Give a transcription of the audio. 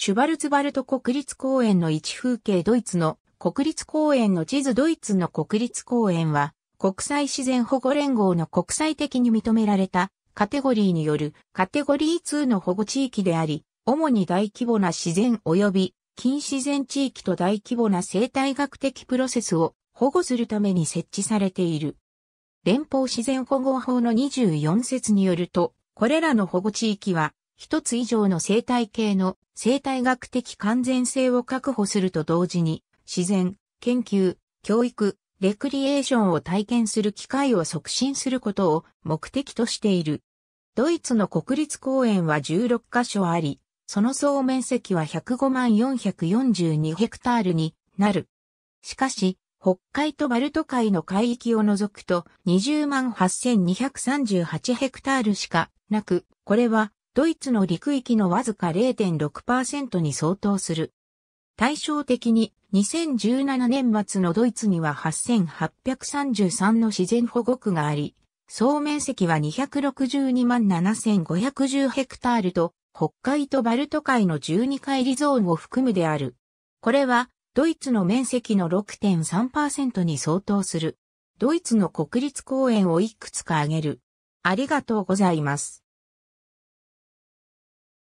シュバルツバルト国立公園の一風景ドイツの国立公園の地図ドイツの国立公園は国際自然保護連合の国際的に認められたカテゴリーによるカテゴリー2の保護地域であり、主に大規模な自然及び近自然地域と大規模な生態学的プロセスを保護するために設置されている。連邦自然保護法の24節によると、これらの保護地域は一つ以上の生態系の生態学的完全性を確保すると同時に、自然、研究、教育、レクリエーションを体験する機会を促進することを目的としている。ドイツの国立公園は16カ所あり、その総面積は105万442ヘクタールになる。しかし、北海とバルト海の海域を除くと20万8238ヘクタールしかなく、これはドイツの陸域のわずか0.6%に相当する。対照的に2017年末のドイツには8833の自然保護区があり、総面積は262万7510ヘクタールと、北海とバルト海の12海リゾーンを含むである。これは、ドイツの面積の6.3%に相当する。ドイツの国立公園をいくつか挙げる。ありがとうございます。